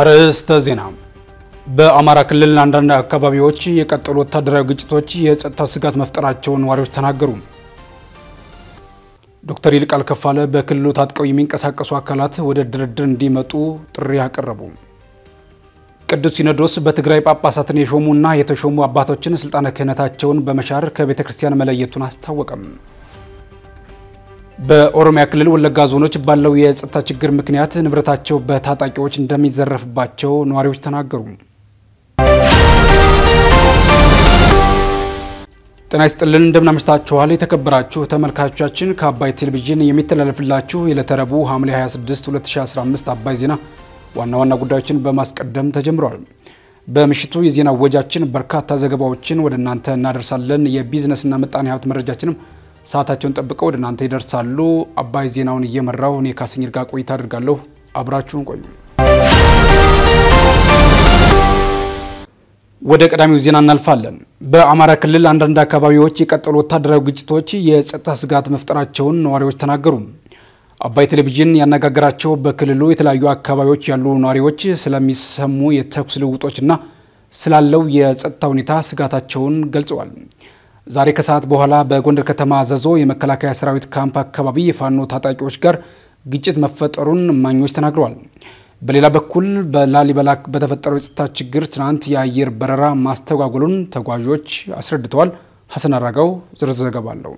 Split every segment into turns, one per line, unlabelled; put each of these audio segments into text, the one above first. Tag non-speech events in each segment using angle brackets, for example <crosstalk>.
አርዕስተ ዜና። በአማራ ክልል አንዳንድ አካባቢዎች የቀጠሉ ወታደራዊ ግጭቶች የጸጥታ ስጋት መፍጠራቸውን ነዋሪዎች ተናገሩ። ዶክተር ይልቃል ከፋለ በክልሉ ታጥቀው የሚንቀሳቀሱ አካላት ወደ ድርድር እንዲመጡ ጥሪ አቀረቡ። ቅዱስ ሲኖዶስ በትግራይ ጳጳሳትን የሾሙና የተሾሙ አባቶችን ስልጣነ ክህነታቸውን በመሻር ከቤተ ክርስቲያን መለየቱን አስታወቀም። በኦሮሚያ ክልል ወለጋ ዞኖች ባለው የጸጥታ ችግር ምክንያት ንብረታቸው በታጣቂዎች እንደሚዘረፍባቸው ነዋሪዎች ተናገሩ። ጤና ይስጥልን እንደምናመሽታችኋል። የተከበራችሁ ተመልካቾቻችን ከአባይ ቴሌቪዥን የሚተላለፍላችሁ የዕለተ ረቡዕ ሐምሌ 26 2015 አባይ ዜና ዋና ዋና ጉዳዮችን በማስቀደም ተጀምረዋል። በምሽቱ የዜና ወጃችን በርካታ ዘገባዎችን ወደ እናንተ እናደርሳለን። የቢዝነስና ምጣኔ ሀብት መረጃችንም ሰዓታቸውን ጠብቀው ወደ እናንተ ይደርሳሉ። አባይ ዜናውን እየመራው እኔ ካስኝር ጋር ቆይታ አድርጋለሁ። አብራችሁን ቆዩ። ወደ ቀዳሚው ዜና እናልፋለን። በአማራ ክልል አንዳንድ አካባቢዎች የቀጠሉ ወታደራዊ ግጭቶች የጸጥታ ስጋት መፍጠራቸውን ነዋሪዎች ተናገሩ። አባይ ቴሌቪዥን ያነጋገራቸው በክልሉ የተለያዩ አካባቢዎች ያሉ ነዋሪዎች ስለሚሰሙ የተኩስ ልውጦችና ስላለው የጸጥታ ሁኔታ ስጋታቸውን ገልጸዋል። ዛሬ ከሰዓት በኋላ በጎንደር ከተማ ዘዞ የመከላከያ ሰራዊት ካምፕ አካባቢ የፋኖ ታጣቂዎች ጋር ግጭት መፈጠሩን እማኞች ተናግረዋል። በሌላ በኩል በላሊበላ በተፈጠረው የጸጥታ ችግር ትናንት የአየር በረራ ማስተጓጎሉን ተጓዦች አስረድተዋል። ሀሰን አራጋው ዝርዝር ዘገባ አለው።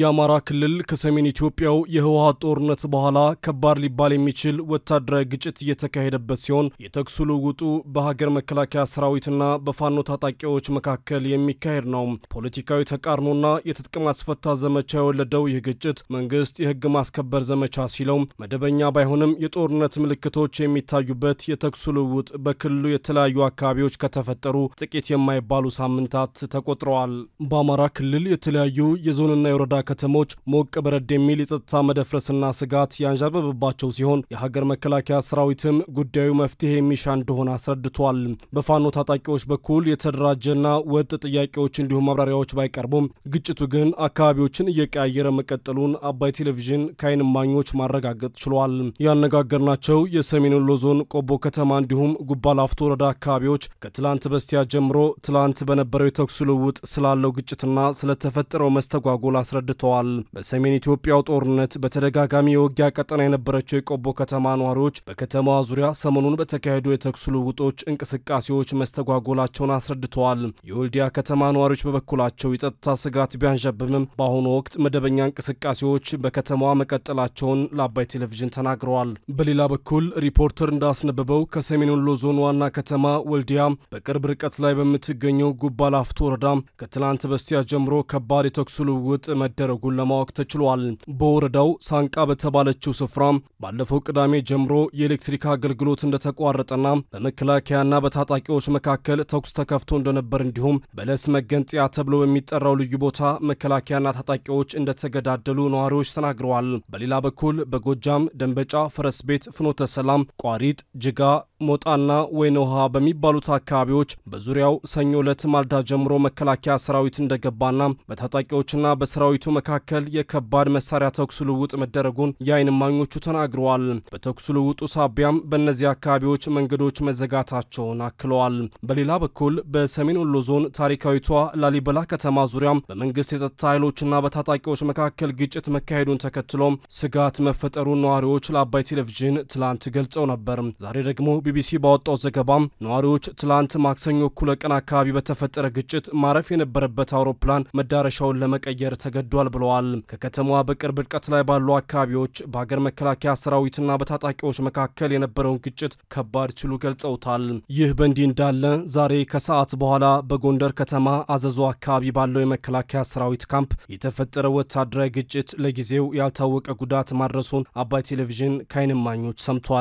የአማራ ክልል ከሰሜን ኢትዮጵያው የህወሀት ጦርነት በኋላ ከባድ ሊባል የሚችል ወታደራዊ ግጭት እየተካሄደበት ሲሆን የተኩሱ ልውውጡ በሀገር መከላከያ ሰራዊትና በፋኖ ታጣቂዎች መካከል የሚካሄድ ነው። ፖለቲካዊ ተቃርኖና የትጥቅ ማስፈታ ዘመቻ የወለደው ይህ ግጭት መንግስት የህግ ማስከበር ዘመቻ ሲለው መደበኛ ባይሆንም የጦርነት ምልክቶች የሚታዩበት የተኩሱ ልውውጥ በክልሉ የተለያዩ አካባቢዎች ከተፈጠሩ ጥቂት የማይባሉ ሳምንታት ተቆጥረዋል። በአማራ ክልል የተለያዩ የዞንና የወረዳ ከተሞች ሞቅ በረድ የሚል የጸጥታ መደፍረስና ስጋት ያንዣበበባቸው ሲሆን የሀገር መከላከያ ሰራዊትም ጉዳዩ መፍትሄ የሚሻ እንደሆነ አስረድቷል። በፋኖ ታጣቂዎች በኩል የተደራጀና ወጥ ጥያቄዎች እንዲሁም ማብራሪያዎች ባይቀርቡም ግጭቱ ግን አካባቢዎችን እየቀያየረ መቀጠሉን አባይ ቴሌቪዥን ከአይን እማኞች ማረጋገጥ ችሏል። ያነጋገርናቸው የሰሜን ወሎ ዞን ቆቦ ከተማ እንዲሁም ጉባ ላፍቶ ወረዳ አካባቢዎች ከትላንት በስቲያ ጀምሮ ትላንት በነበረው የተኩስ ልውውጥ ስላለው ግጭትና ስለተፈጠረው መስተጓጎል አስረድ አስረድተዋል። በሰሜን ኢትዮጵያው ጦርነት በተደጋጋሚ የውጊያ ቀጠና የነበረችው የቆቦ ከተማ ነዋሪዎች በከተማዋ ዙሪያ ሰሞኑን በተካሄዱ የተኩስ ልውውጦች እንቅስቃሴዎች መስተጓጎላቸውን አስረድተዋል። የወልዲያ ከተማ ነዋሪዎች በበኩላቸው የጸጥታ ስጋት ቢያንዣብምም በአሁኑ ወቅት መደበኛ እንቅስቃሴዎች በከተማዋ መቀጠላቸውን ለአባይ ቴሌቪዥን ተናግረዋል። በሌላ በኩል ሪፖርተር እንዳስነበበው ከሰሜን ወሎ ዞን ዋና ከተማ ወልዲያ በቅርብ ርቀት ላይ በምትገኘው ጉባ ላፍቶ ወረዳ ከትላንት በስቲያ ጀምሮ ከባድ የተኩስ ልውውጥ መደ መደረጉን ለማወቅ ተችሏል። በወረዳው ሳንቃ በተባለችው ስፍራ ባለፈው ቅዳሜ ጀምሮ የኤሌክትሪክ አገልግሎት እንደተቋረጠና በመከላከያና በታጣቂዎች መካከል ተኩስ ተከፍቶ እንደነበር እንዲሁም በለስ መገንጥያ ተብሎ በሚጠራው ልዩ ቦታ መከላከያና ታጣቂዎች እንደተገዳደሉ ነዋሪዎች ተናግረዋል። በሌላ በኩል በጎጃም ደንበጫ፣ ፈረስ ቤት፣ ፍኖተ ሰላም፣ ቋሪጥ፣ ጅጋ ሞጣና ወይን ውሃ በሚባሉት አካባቢዎች በዙሪያው ሰኞ ዕለት ማልዳ ጀምሮ መከላከያ ሰራዊት እንደገባና በታጣቂዎችና በሰራዊቱ መካከል የከባድ መሳሪያ ተኩስ ልውውጥ መደረጉን የአይን እማኞቹ ተናግረዋል። በተኩስ ልውውጡ ሳቢያም በእነዚህ አካባቢዎች መንገዶች መዘጋታቸውን አክለዋል። በሌላ በኩል በሰሜን ወሎ ዞን ታሪካዊቷ ላሊበላ ከተማ ዙሪያ በመንግስት የጸጥታ ኃይሎችና በታጣቂዎች መካከል ግጭት መካሄዱን ተከትሎም ስጋት መፈጠሩን ነዋሪዎች ለአባይ ቴሌቪዥን ትላንት ገልጸው ነበር። ዛሬ ደግሞ ቢቢሲ ባወጣው ዘገባ ነዋሪዎች ትላንት ማክሰኞ እኩለ ቀን አካባቢ በተፈጠረ ግጭት ማረፍ የነበረበት አውሮፕላን መዳረሻውን ለመቀየር ተገዷል ብለዋል። ከከተማዋ በቅርብ ርቀት ላይ ባሉ አካባቢዎች በአገር መከላከያ ሰራዊትና በታጣቂዎች መካከል የነበረውን ግጭት ከባድ ሲሉ ገልጸውታል። ይህ በእንዲህ እንዳለ ዛሬ ከሰዓት በኋላ በጎንደር ከተማ አዘዞ አካባቢ ባለው የመከላከያ ሰራዊት ካምፕ የተፈጠረ ወታደራዊ ግጭት ለጊዜው ያልታወቀ ጉዳት ማድረሱን አባይ ቴሌቪዥን ከአይንማኞች ሰምቷል።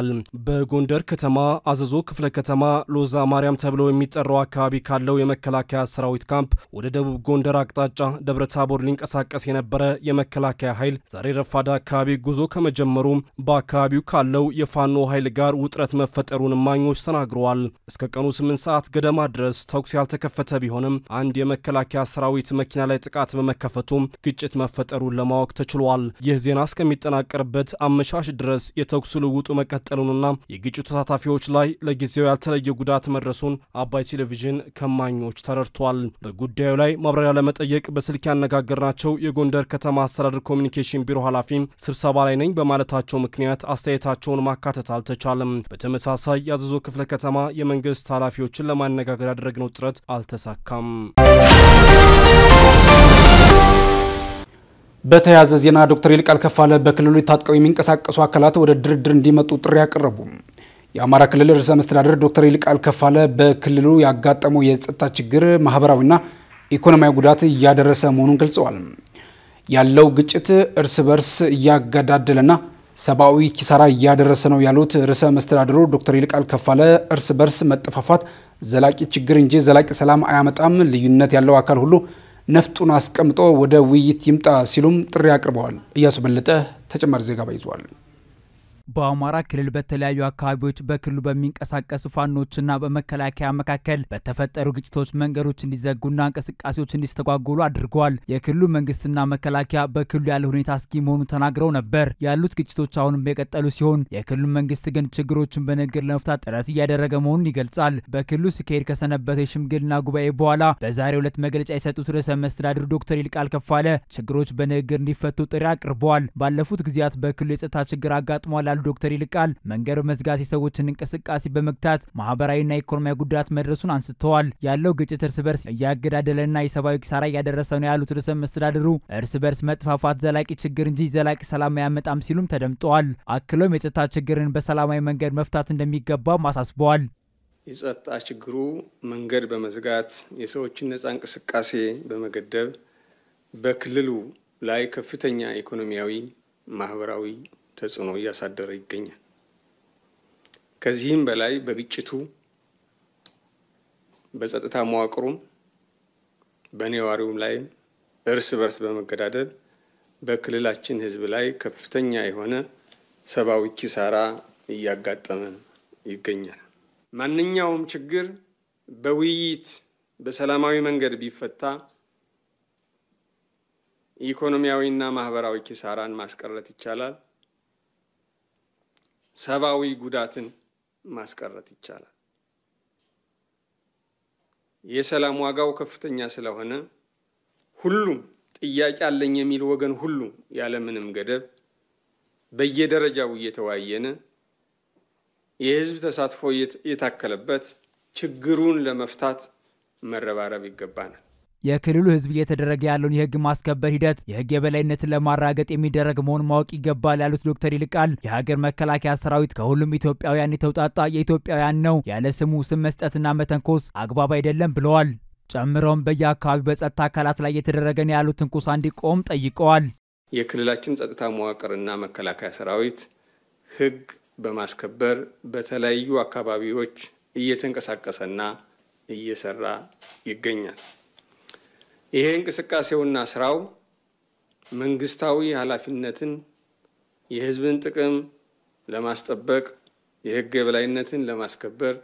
በጎንደር ከተማ አዘዞ ክፍለ ከተማ ሎዛ ማርያም ተብሎ የሚጠራው አካባቢ ካለው የመከላከያ ሰራዊት ካምፕ ወደ ደቡብ ጎንደር አቅጣጫ ደብረ ታቦር ሊንቀሳቀስ የነበረ የመከላከያ ኃይል ዛሬ ረፋዳ አካባቢ ጉዞ ከመጀመሩም በአካባቢው ካለው የፋኖ ኃይል ጋር ውጥረት መፈጠሩን እማኞች ተናግረዋል። እስከ ቀኑ ስምንት ሰዓት ገደማ ድረስ ተኩስ ያልተከፈተ ቢሆንም አንድ የመከላከያ ሰራዊት መኪና ላይ ጥቃት በመከፈቱም ግጭት መፈጠሩን ለማወቅ ተችሏል። ይህ ዜና እስከሚጠናቀርበት አመሻሽ ድረስ የተኩስ ልውጡ መቀጠሉንና የግጭቱ ተሳታፊዎች ሰዎች ላይ ለጊዜው ያልተለየ ጉዳት መድረሱን አባይ ቴሌቪዥን ከማኞች ተረድቷል። በጉዳዩ ላይ ማብራሪያ ለመጠየቅ በስልክ ያነጋገርናቸው የጎንደር ከተማ አስተዳደር ኮሚኒኬሽን ቢሮ ኃላፊ ስብሰባ ላይ ነኝ በማለታቸው ምክንያት አስተያየታቸውን ማካተት አልተቻለም። በተመሳሳይ የአዘዞ ክፍለ ከተማ የመንግስት ኃላፊዎችን ለማነጋገር ያደረግነው ጥረት አልተሳካም።
በተያያዘ ዜና ዶክተር ይልቃል ከፋለ በክልሉ ታጥቀው የሚንቀሳቀሱ አካላት ወደ ድርድር እንዲመጡ ጥሪ አቀረቡ። የአማራ ክልል ርዕሰ መስተዳደር ዶክተር ይልቃል ከፋለ በክልሉ ያጋጠመው የጸጥታ ችግር ማህበራዊና ኢኮኖሚያዊ ጉዳት እያደረሰ መሆኑን ገልጸዋል። ያለው ግጭት እርስ በርስ እያገዳደለና ሰብአዊ ኪሳራ እያደረሰ ነው ያሉት ርዕሰ መስተዳድሩ ዶክተር ይልቃል ከፋለ እርስ በርስ መጠፋፋት ዘላቂ ችግር እንጂ ዘላቂ ሰላም አያመጣም፣ ልዩነት ያለው አካል ሁሉ ነፍጡን አስቀምጦ ወደ ውይይት ይምጣ ሲሉም ጥሪ አቅርበዋል። እያሱ በለጠ ተጨማሪ ዘገባ ይዟል።
በአማራ ክልል በተለያዩ አካባቢዎች በክልሉ በሚንቀሳቀሱ ፋኖችና በመከላከያ መካከል በተፈጠሩ ግጭቶች መንገዶች እንዲዘጉና እንቅስቃሴዎች እንዲስተጓጎሉ አድርገዋል። የክልሉ መንግስትና መከላከያ በክልሉ ያለ ሁኔታ አስጊ መሆኑን ተናግረው ነበር። ያሉት ግጭቶች አሁንም የቀጠሉ ሲሆን የክልሉ መንግስት ግን ችግሮችን በንግግር ለመፍታት ጥረት እያደረገ መሆኑን ይገልጻል። በክልሉ ሲካሄድ ከሰነበተ የሽምግልና ጉባኤ በኋላ በዛሬው ዕለት መግለጫ የሰጡት ርዕሰ መስተዳድሩ ዶክተር ይልቃል ከፋለ ችግሮች በንግግር እንዲፈቱ ጥሪ አቅርበዋል። ባለፉት ጊዜያት በክልሉ የጸጥታ ችግር አጋጥሟል ይላሉ ዶክተር ይልቃል። መንገድ መዝጋት የሰዎችን እንቅስቃሴ በመግታት ማህበራዊና ኢኮኖሚያዊ ጉዳት መድረሱን አንስተዋል። ያለው ግጭት እርስ በርስ እያገዳደለና የሰብአዊ ኪሳራ እያደረሰ ነው ያሉት ርዕሰ መስተዳድሩ እርስ በርስ መጥፋፋት ዘላቂ ችግር እንጂ ዘላቂ ሰላም አያመጣም ሲሉም ተደምጠዋል። አክለውም የጸጥታ ችግርን በሰላማዊ መንገድ መፍታት እንደሚገባም አሳስበዋል።
የጸጥታ ችግሩ መንገድ በመዝጋት የሰዎችን ነጻ እንቅስቃሴ በመገደብ በክልሉ ላይ ከፍተኛ ኢኮኖሚያዊ፣ ማህበራዊ ተጽዕኖ እያሳደረ ይገኛል። ከዚህም በላይ በግጭቱ በጸጥታ መዋቅሩም በነዋሪውም ላይም እርስ በርስ በመገዳደል በክልላችን ሕዝብ ላይ ከፍተኛ የሆነ ሰብአዊ ኪሳራ እያጋጠመ ይገኛል። ማንኛውም ችግር በውይይት በሰላማዊ መንገድ ቢፈታ ኢኮኖሚያዊና ማህበራዊ ኪሳራን ማስቀረት ይቻላል። ሰብአዊ ጉዳትን ማስቀረት ይቻላል። የሰላም ዋጋው ከፍተኛ ስለሆነ ሁሉም ጥያቄ አለኝ የሚል ወገን ሁሉ ያለምንም ገደብ በየደረጃው እየተወያየን የህዝብ ተሳትፎ የታከለበት ችግሩን ለመፍታት መረባረብ ይገባናል።
የክልሉ ህዝብ እየተደረገ ያለውን የህግ ማስከበር ሂደት የህግ የበላይነትን ለማራገጥ የሚደረግ መሆን ማወቅ ይገባል ያሉት ዶክተር ይልቃል የሀገር መከላከያ ሰራዊት ከሁሉም ኢትዮጵያውያን የተውጣጣ የኢትዮጵያውያን ነው ያለ ስሙ ስም መስጠትና መተንኮስ አግባብ አይደለም ብለዋል። ጨምረውም በየአካባቢው በጸጥታ አካላት ላይ እየተደረገ ነው ያሉት ትንኮሳ እንዲቆም ጠይቀዋል።
የክልላችን ጸጥታ መዋቅርና መከላከያ ሰራዊት ህግ በማስከበር በተለያዩ አካባቢዎች እየተንቀሳቀሰና እየሰራ ይገኛል። ይሄ እንቅስቃሴውና ስራው መንግስታዊ ኃላፊነትን፣ የህዝብን ጥቅም ለማስጠበቅ፣ የህግ የበላይነትን ለማስከበር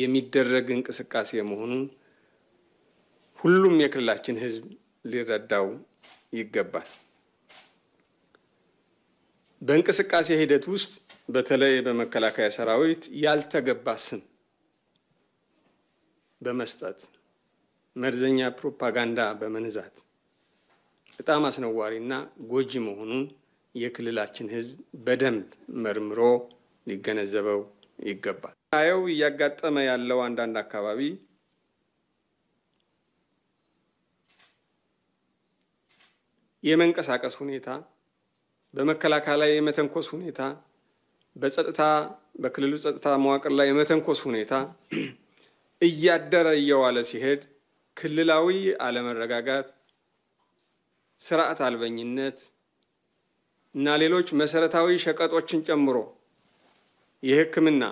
የሚደረግ እንቅስቃሴ መሆኑን ሁሉም የክልላችን ህዝብ ሊረዳው ይገባል። በእንቅስቃሴ ሂደት ውስጥ በተለይ በመከላከያ ሰራዊት ያልተገባ ስም በመስጠት መርዘኛ ፕሮፓጋንዳ በመንዛት በጣም አስነዋሪና ጎጂ መሆኑን የክልላችን ሕዝብ በደንብ መርምሮ ሊገነዘበው ይገባል። አየው እያጋጠመ ያለው አንዳንድ አካባቢ የመንቀሳቀስ ሁኔታ፣ በመከላከያ ላይ የመተንኮስ ሁኔታ፣ በጸጥታ በክልሉ ጸጥታ መዋቅር ላይ የመተንኮስ ሁኔታ <clears throat> እያደረ እየዋለ ሲሄድ ክልላዊ አለመረጋጋት፣ ስርዓት አልበኝነት እና ሌሎች መሰረታዊ ሸቀጦችን ጨምሮ የሕክምና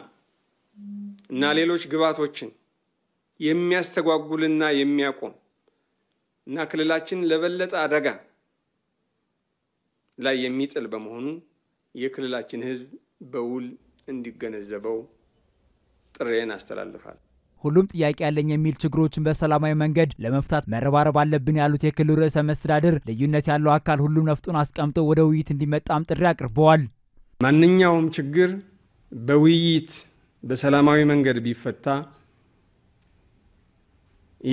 እና ሌሎች ግብዓቶችን የሚያስተጓጉልና የሚያቆም እና ክልላችን ለበለጠ አደጋ ላይ የሚጥል በመሆኑ የክልላችን ሕዝብ በውል እንዲገነዘበው ጥሬን አስተላልፋል።
ሁሉም ጥያቄ ያለኝ የሚል ችግሮችን በሰላማዊ መንገድ ለመፍታት መረባረብ አለብን ያሉት የክልሉ ርዕሰ መስተዳድር ልዩነት ያለው አካል ሁሉም ነፍጡን አስቀምጦ ወደ ውይይት እንዲመጣም ጥሪ አቅርበዋል።
ማንኛውም ችግር በውይይት በሰላማዊ መንገድ ቢፈታ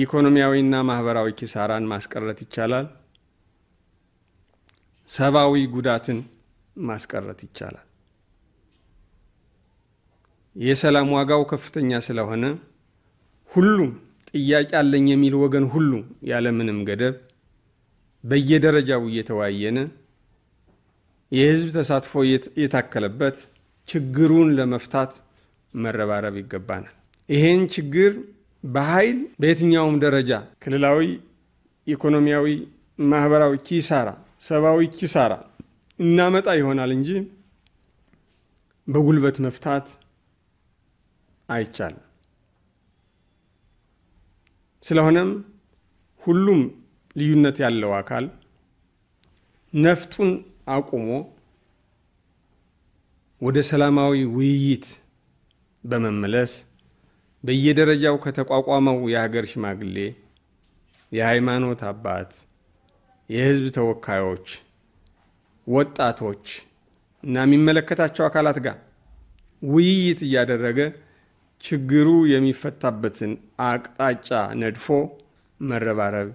ኢኮኖሚያዊና ማህበራዊ ኪሳራን ማስቀረት ይቻላል። ሰብአዊ ጉዳትን ማስቀረት ይቻላል። የሰላም ዋጋው ከፍተኛ ስለሆነ ሁሉም ጥያቄ አለኝ የሚል ወገን ሁሉ ያለምንም ገደብ በየደረጃው እየተወያየን የህዝብ ተሳትፎ የታከለበት ችግሩን ለመፍታት መረባረብ ይገባናል። ይሄን ችግር በኃይል በየትኛውም ደረጃ ክልላዊ፣ ኢኮኖሚያዊ፣ ማህበራዊ ኪሳራ፣ ሰብአዊ ኪሳራ እናመጣ ይሆናል እንጂ በጉልበት መፍታት አይቻልም። ስለሆነም ሁሉም ልዩነት ያለው አካል ነፍጡን አቁሞ ወደ ሰላማዊ ውይይት በመመለስ በየደረጃው ከተቋቋመው የሀገር ሽማግሌ፣ የሃይማኖት አባት፣ የህዝብ ተወካዮች፣ ወጣቶች እና የሚመለከታቸው አካላት ጋር ውይይት እያደረገ ችግሩ የሚፈታበትን አቅጣጫ ነድፎ መረባረብ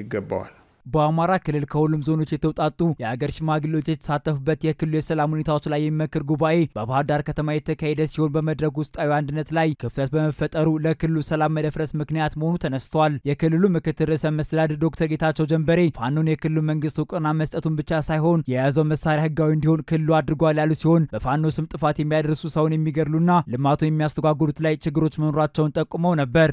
ይገባዋል።
በአማራ ክልል ከሁሉም ዞኖች የተውጣጡ የአገር ሽማግሌዎች የተሳተፉበት የክልሉ የሰላም ሁኔታዎች ላይ የሚመክር ጉባኤ በባህር ዳር ከተማ የተካሄደ ሲሆን በመድረኩ ውስጣዊ አንድነት ላይ ክፍተት በመፈጠሩ ለክልሉ ሰላም መደፍረስ ምክንያት መሆኑ ተነስተዋል። የክልሉ ምክትል ርዕሰ መስተዳድር ዶክተር ጌታቸው ጀንበሬ ፋኖን የክልሉ መንግስት እውቅና መስጠቱን ብቻ ሳይሆን የያዘው መሳሪያ ህጋዊ እንዲሆን ክልሉ አድርጓል ያሉ ሲሆን በፋኖ ስም ጥፋት የሚያደርሱ ሰውን የሚገድሉና ልማቱን የሚያስተጓጉሉት ላይ ችግሮች መኖራቸውን ጠቁመው ነበር።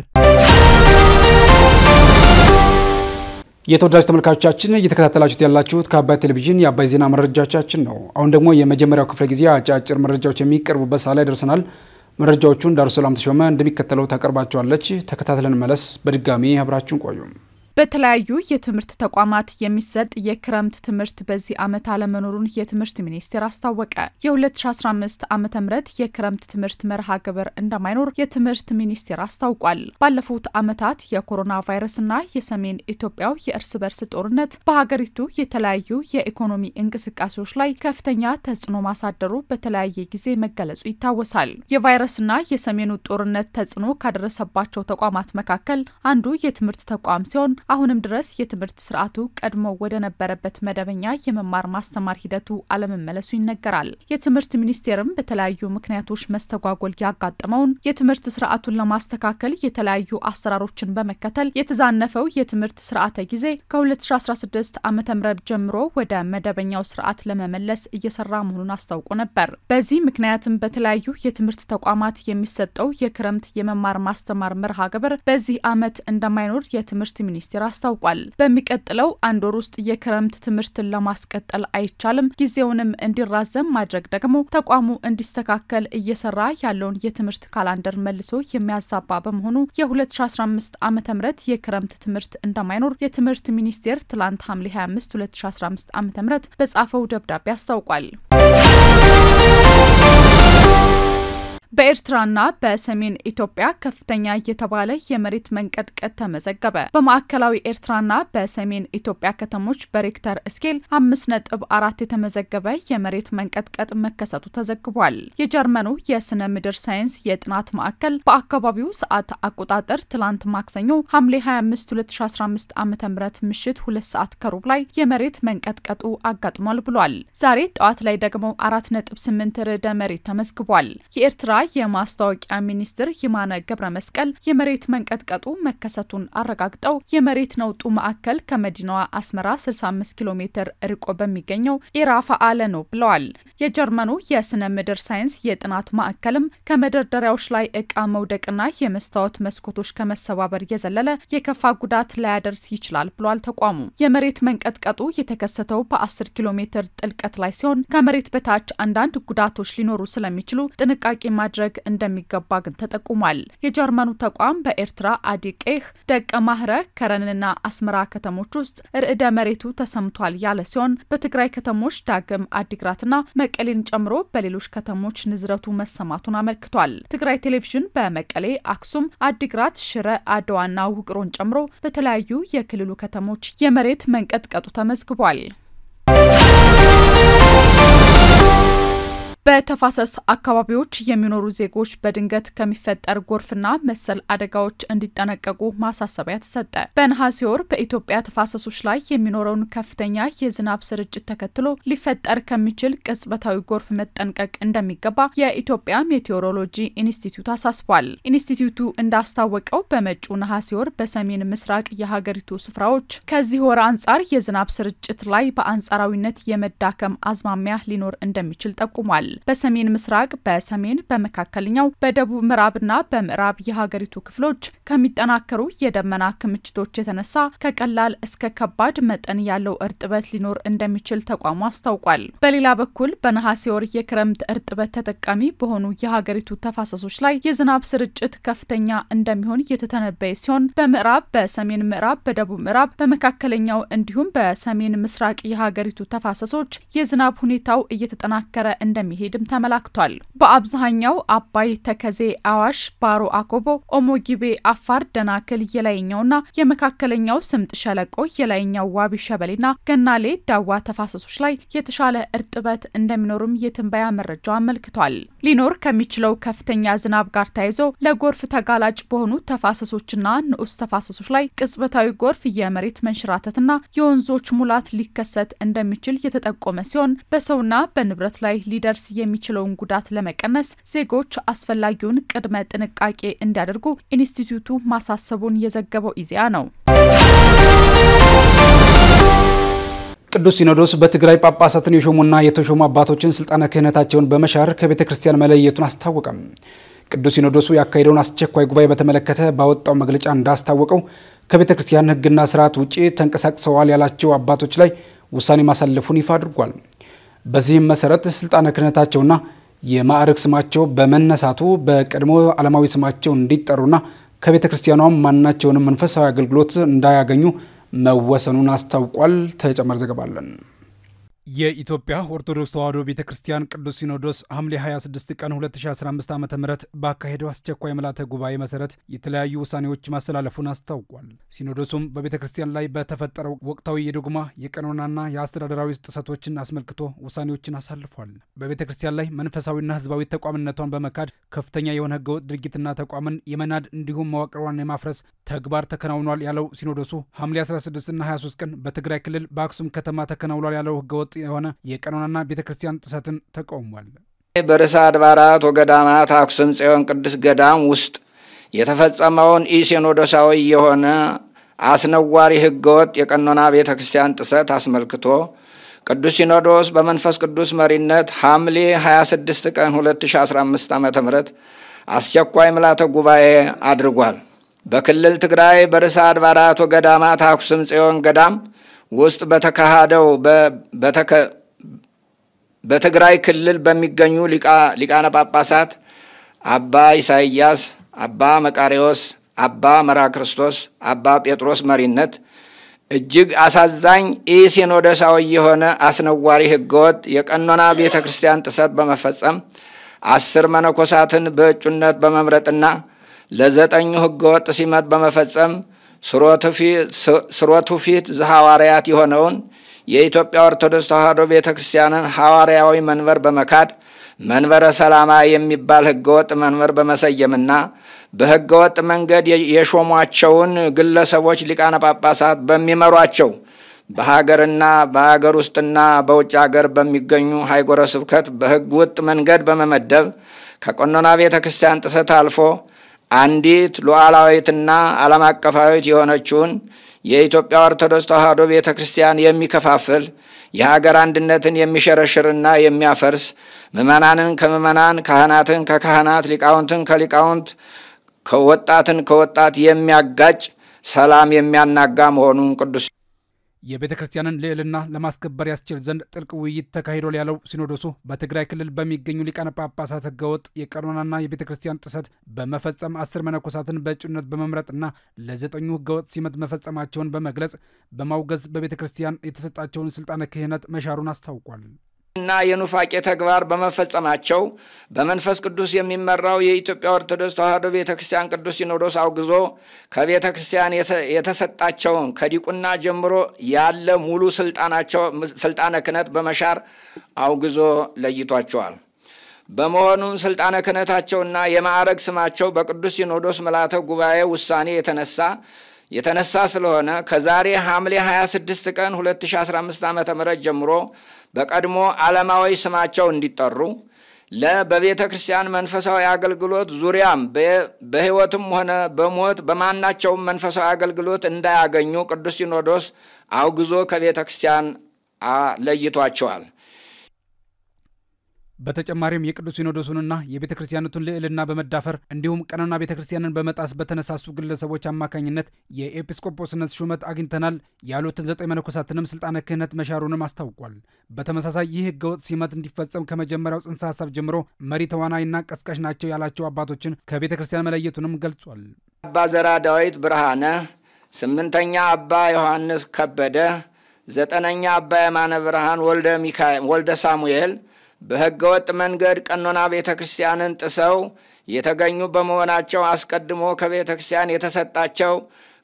የተወዳጅ ተመልካቾቻችን እየተከታተላችሁት ያላችሁት ከአባይ ቴሌቪዥን የአባይ ዜና መረጃዎቻችን ነው። አሁን ደግሞ የመጀመሪያው ክፍለ ጊዜ አጫጭር መረጃዎች የሚቀርቡበት ሳ ላይ ደርሰናል። መረጃዎቹን ዳሩሰላም ተሾመ እንደሚከተለው ታቀርባቸዋለች። ተከታትለን መለስ። በድጋሚ አብራችሁን ቆዩም
በተለያዩ የትምህርት ተቋማት የሚሰጥ የክረምት ትምህርት በዚህ ዓመት አለመኖሩን የትምህርት ሚኒስቴር አስታወቀ። የ2015 ዓ ም የክረምት ትምህርት መርሃ ግብር እንደማይኖር የትምህርት ሚኒስቴር አስታውቋል። ባለፉት ዓመታት የኮሮና ቫይረስና የሰሜን ኢትዮጵያው የእርስ በርስ ጦርነት በሀገሪቱ የተለያዩ የኢኮኖሚ እንቅስቃሴዎች ላይ ከፍተኛ ተጽዕኖ ማሳደሩ በተለያየ ጊዜ መገለጹ ይታወሳል። የቫይረስና የሰሜኑ ጦርነት ተጽዕኖ ካደረሰባቸው ተቋማት መካከል አንዱ የትምህርት ተቋም ሲሆን አሁንም ድረስ የትምህርት ስርዓቱ ቀድሞ ወደ ነበረበት መደበኛ የመማር ማስተማር ሂደቱ አለመመለሱ ይነገራል። የትምህርት ሚኒስቴርም በተለያዩ ምክንያቶች መስተጓጎል ያጋጠመውን የትምህርት ስርዓቱን ለማስተካከል የተለያዩ አሰራሮችን በመከተል የተዛነፈው የትምህርት ስርዓተ ጊዜ ከ2016 ዓ ም ጀምሮ ወደ መደበኛው ስርዓት ለመመለስ እየሰራ መሆኑን አስታውቆ ነበር። በዚህ ምክንያትም በተለያዩ የትምህርት ተቋማት የሚሰጠው የክረምት የመማር ማስተማር መርሃ ግብር በዚህ ዓመት እንደማይኖር የትምህርት ሚኒስ ሚኒስቴር አስታውቋል። በሚቀጥለው አንድ ወር ውስጥ የክረምት ትምህርትን ለማስቀጠል አይቻልም፣ ጊዜውንም እንዲራዘም ማድረግ ደግሞ ተቋሙ እንዲስተካከል እየሰራ ያለውን የትምህርት ካላንደር መልሶ የሚያዛባ በመሆኑ የ2015 ዓ ም የክረምት ትምህርት እንደማይኖር የትምህርት ሚኒስቴር ትላንት ሐምሌ 25 2015 ዓ ም በጻፈው ደብዳቤ አስታውቋል። በኤርትራና በሰሜን ኢትዮጵያ ከፍተኛ የተባለ የመሬት መንቀጥቀጥ ተመዘገበ። በማዕከላዊ ኤርትራና በሰሜን ኢትዮጵያ ከተሞች በሬክተር ስኬል አምስት ነጥብ አራት የተመዘገበ የመሬት መንቀጥቀጥ መከሰቱ ተዘግቧል። የጀርመኑ የስነ ምድር ሳይንስ የጥናት ማዕከል በአካባቢው ሰዓት አቆጣጠር ትላንት ማክሰኞ ሐምሌ 25 2015 ዓ ም ምሽት ሁለት ሰዓት ከሩብ ላይ የመሬት መንቀጥቀጡ አጋጥሟል ብሏል። ዛሬ ጠዋት ላይ ደግሞ አራት ነጥብ ስምንት ርዕደ መሬት ተመዝግቧል። የኤርትራ የማስታወቂያ ሚኒስትር ይማነ ገብረ መስቀል የመሬት መንቀጥቀጡ መከሰቱን አረጋግጠው የመሬት ነውጡ ማዕከል ከመዲናዋ አስመራ 65 ኪሎ ሜትር ርቆ በሚገኘው አለ ነው ብለዋል። የጀርመኑ የስነ ምድር ሳይንስ የጥናት ማዕከልም ከመደርደሪያዎች ላይ እቃ መውደቅና የመስታወት መስኮቶች ከመሰባበር የዘለለ የከፋ ጉዳት ላያደርስ ይችላል ብሏል። ተቋሙ የመሬት መንቀጥቀጡ የተከሰተው በ10 ኪሎ ሜትር ጥልቀት ላይ ሲሆን ከመሬት በታች አንዳንድ ጉዳቶች ሊኖሩ ስለሚችሉ ጥንቃቄ ማድረግ ማድረግ እንደሚገባ ግን ተጠቁሟል። የጀርመኑ ተቋም በኤርትራ አዲቄህ፣ ደቀ ማህረ፣ ከረንና አስመራ ከተሞች ውስጥ ርዕደ መሬቱ ተሰምቷል ያለ ሲሆን በትግራይ ከተሞች ዳግም አዲግራትና መቀሌን ጨምሮ በሌሎች ከተሞች ንዝረቱ መሰማቱን አመልክቷል። ትግራይ ቴሌቪዥን በመቀሌ፣ አክሱም፣ አዲግራት፣ ሽረ፣ አድዋና ውቅሮን ጨምሮ በተለያዩ የክልሉ ከተሞች የመሬት መንቀጥቀጡ ተመዝግቧል። በተፋሰስ አካባቢዎች የሚኖሩ ዜጎች በድንገት ከሚፈጠር ጎርፍና መሰል አደጋዎች እንዲጠነቀቁ ማሳሰቢያ ተሰጠ። በነሐሴ ወር በኢትዮጵያ ተፋሰሶች ላይ የሚኖረውን ከፍተኛ የዝናብ ስርጭት ተከትሎ ሊፈጠር ከሚችል ቅጽበታዊ ጎርፍ መጠንቀቅ እንደሚገባ የኢትዮጵያ ሜቴዎሮሎጂ ኢንስቲትዩት አሳስቧል። ኢንስቲትዩቱ እንዳስታወቀው በመጪው ነሐሴ ወር በሰሜን ምስራቅ የሀገሪቱ ስፍራዎች ከዚህ ወር አንጻር የዝናብ ስርጭት ላይ በአንጻራዊነት የመዳከም አዝማሚያ ሊኖር እንደሚችል ጠቁሟል። በሰሜን ምስራቅ፣ በሰሜን፣ በመካከለኛው፣ በደቡብ ምዕራብና በምዕራብ የሀገሪቱ ክፍሎች ከሚጠናከሩ የደመና ክምችቶች የተነሳ ከቀላል እስከ ከባድ መጠን ያለው እርጥበት ሊኖር እንደሚችል ተቋሙ አስታውቋል። በሌላ በኩል በነሐሴ ወር የክረምት እርጥበት ተጠቃሚ በሆኑ የሀገሪቱ ተፋሰሶች ላይ የዝናብ ስርጭት ከፍተኛ እንደሚሆን የተተነበየ ሲሆን በምዕራብ፣ በሰሜን ምዕራብ፣ በደቡብ ምዕራብ፣ በመካከለኛው እንዲሁም በሰሜን ምስራቅ የሀገሪቱ ተፋሰሶች የዝናብ ሁኔታው እየተጠናከረ እንደሚሄድ እንደሚሄድም ተመላክቷል። በአብዛኛው አባይ፣ ተከዜ፣ አዋሽ፣ ባሮ፣ አኮቦ፣ ኦሞጊቤ አፋር፣ ደናክል፣ የላይኛውና የመካከለኛው ስምጥ ሸለቆ፣ የላይኛው ዋቢ ሸበሌና ገናሌ ዳዋ ተፋሰሶች ላይ የተሻለ እርጥበት እንደሚኖርም የትንበያ መረጃው አመልክቷል። ሊኖር ከሚችለው ከፍተኛ ዝናብ ጋር ተያይዞ ለጎርፍ ተጋላጭ በሆኑ ተፋሰሶችና ንዑስ ተፋሰሶች ላይ ቅጽበታዊ ጎርፍ፣ የመሬት መንሸራተትና የወንዞች ሙላት ሊከሰት እንደሚችል የተጠቆመ ሲሆን በሰውና በንብረት ላይ ሊደርስ የሚችለውን ጉዳት ለመቀነስ ዜጎች አስፈላጊውን ቅድመ ጥንቃቄ እንዲያደርጉ ኢንስቲትዩቱ ማሳሰቡን የዘገበው ኢዜአ ነው።
ቅዱስ ሲኖዶስ በትግራይ ጳጳሳትን የሾሙና የተሾሙ አባቶችን ስልጣነ ክህነታቸውን በመሻር ከቤተ ክርስቲያን መለየቱን አስታወቀም። ቅዱስ ሲኖዶሱ ያካሄደውን አስቸኳይ ጉባኤ በተመለከተ ባወጣው መግለጫ እንዳስታወቀው ከቤተ ክርስቲያን ሕግና ስርዓት ውጪ ተንቀሳቅሰዋል ያላቸው አባቶች ላይ ውሳኔ ማሳለፉን ይፋ አድርጓል። በዚህም መሰረት ስልጣነ ክህነታቸውና የማዕረግ ስማቸው በመነሳቱ በቀድሞ ዓለማዊ ስማቸው እንዲጠሩና ከቤተ ክርስቲያኗም ማናቸውንም መንፈሳዊ አገልግሎት እንዳያገኙ መወሰኑን አስታውቋል። ተጨማሪ ዘገባለን። አለን። የኢትዮጵያ ኦርቶዶክስ ተዋሕዶ ቤተ ክርስቲያን ቅዱስ ሲኖዶስ ሐምሌ 26 ቀን 2015 ዓ ም በአካሄደው አስቸኳይ ምልዓተ ጉባኤ መሰረት የተለያዩ ውሳኔዎች ማስተላለፉን አስታውቋል። ሲኖዶሱም በቤተ ክርስቲያን ላይ በተፈጠረው ወቅታዊ የዶግማ የቀኖናና የአስተዳደራዊ ጥሰቶችን አስመልክቶ ውሳኔዎችን አሳልፏል። በቤተ ክርስቲያን ላይ መንፈሳዊና ሕዝባዊ ተቋምነቷን በመካድ ከፍተኛ የሆነ ህገወጥ ድርጊትና ተቋምን የመናድ እንዲሁም መዋቅሯን የማፍረስ ተግባር ተከናውኗል ያለው ሲኖዶሱ ሐምሌ 16ና 23 ቀን በትግራይ ክልል በአክሱም ከተማ ተከናውኗል ያለው ህገወጥ የሆነ የቀኖናና ቤተ ክርስቲያን ጥሰትን ተቃውሟል።
በርዕሰ አድባራት ወገዳማት አክሱም ጽዮን ቅዱስ ገዳም ውስጥ የተፈጸመውን ኢሲኖዶሳዊ የሆነ አስነዋሪ ህገወጥ የቀኖና ቤተ ክርስቲያን ጥሰት አስመልክቶ ቅዱስ ሲኖዶስ በመንፈስ ቅዱስ መሪነት ሐምሌ 26 ቀን 2015 ዓ ም አስቸኳይ ምላተ ጉባኤ አድርጓል። በክልል ትግራይ በርዕሰ አድባራት ወገዳማት አክሱም ጽዮን ገዳም ውስጥ በተካሄደው በትግራይ ክልል በሚገኙ ሊቃነ ጳጳሳት አባ ኢሳይያስ፣ አባ መቃሪዎስ፣ አባ መራ ክርስቶስ፣ አባ ጴጥሮስ መሪነት እጅግ አሳዛኝ ኢሲኖደሳዊ የሆነ አስነዋሪ ሕገወጥ የቀኖና ቤተ ክርስቲያን ጥሰት በመፈጸም አስር መነኮሳትን በእጩነት በመምረጥና ለዘጠኙ ሕገወጥ ሲመት በመፈጸም ስሮቱ ፊት ዘሐዋርያት የሆነውን የኢትዮጵያ ኦርቶዶክስ ተዋሕዶ ቤተ ክርስቲያንን ሐዋርያዊ መንበር በመካድ መንበረ ሰላማ የሚባል ህገወጥ መንበር በመሰየምና በህገወጥ መንገድ የሾሟቸውን ግለሰቦች ሊቃነ ጳጳሳት በሚመሯቸው በሀገርና በሀገር ውስጥና በውጭ ሀገር በሚገኙ ሀይጎረ ስብከት በህግ ወጥ መንገድ በመመደብ ከቆኖና ቤተ ክርስቲያን ጥሰት አልፎ አንዲት ሉዓላዊትና ዓለም አቀፋዊት የሆነችውን የኢትዮጵያ ኦርቶዶክስ ተዋሕዶ ቤተ ክርስቲያን የሚከፋፍል የሀገር አንድነትን የሚሸረሽርና የሚያፈርስ ምዕመናንን ከምዕመናን ካህናትን ከካህናት፣ ሊቃውንትን ከሊቃውንት፣ ከወጣትን ከወጣት የሚያጋጭ ሰላም የሚያናጋ መሆኑን ቅዱስ የቤተ
ክርስቲያንን ልዕልና ለማስከበር ያስችል ዘንድ ጥልቅ ውይይት ተካሂዷል ያለው ሲኖዶሱ በትግራይ ክልል በሚገኙ ሊቃነ ጳጳሳት ህገወጥ የቀኖናና የቤተ ክርስቲያን ጥሰት በመፈጸም አስር መነኮሳትን በእጩነት በመምረጥና ለዘጠኙ ህገወጥ ሲመት መፈጸማቸውን በመግለጽ በማውገዝ በቤተ ክርስቲያን የተሰጣቸውን ስልጣነ ክህነት መሻሩን አስታውቋል።
እና የኑፋቄ ተግባር በመፈጸማቸው በመንፈስ ቅዱስ የሚመራው የኢትዮጵያ ኦርቶዶክስ ተዋሕዶ ቤተ ክርስቲያን ቅዱስ ሲኖዶስ አውግዞ ከቤተ ክርስቲያን የተሰጣቸውን ከዲቁና ጀምሮ ያለ ሙሉ ስልጣነ ክህነት በመሻር አውግዞ ለይቷቸዋል። በመሆኑም ስልጣነ ክህነታቸውና የማዕረግ ስማቸው በቅዱስ ሲኖዶስ ምልዓተ ጉባኤ ውሳኔ የተነሳ የተነሳ ስለሆነ ከዛሬ ሐምሌ 26 ቀን 2015 ዓ ም ጀምሮ በቀድሞ ዓለማዊ ስማቸው እንዲጠሩ በቤተ ክርስቲያን መንፈሳዊ አገልግሎት ዙሪያም በሕይወትም ሆነ በሞት በማናቸውም መንፈሳዊ አገልግሎት እንዳያገኙ ቅዱስ ሲኖዶስ አውግዞ ከቤተ ክርስቲያን ለይቷቸዋል።
በተጨማሪም የቅዱስ ሲኖዶሱንና የቤተ ክርስቲያኒቱን ልዕልና በመዳፈር እንዲሁም ቀኖና ቤተ ክርስቲያንን በመጣስ በተነሳሱ ግለሰቦች አማካኝነት የኤጲስቆጶስነት ሹመት አግኝተናል ያሉትን ዘጠኝ መነኮሳትንም ስልጣነ ክህነት መሻሩንም አስታውቋል። በተመሳሳይ ይህ ህገወጥ ሲመት እንዲፈጸም ከመጀመሪያው ጽንሰ ሀሳብ ጀምሮ መሪ ተዋናይና ቀስቃሽ ናቸው ያላቸው አባቶችን ከቤተ ክርስቲያን መለየቱንም ገልጿል።
አባ ዘራ ዳዊት ብርሃነ፣ ስምንተኛ አባ ዮሐንስ ከበደ፣ ዘጠነኛ አባ የማነ ብርሃን ወልደ ሳሙኤል በሕገ ወጥ መንገድ ቀኖና ቤተ ክርስቲያንን ጥሰው የተገኙ በመሆናቸው አስቀድሞ ከቤተ ክርስቲያን የተሰጣቸው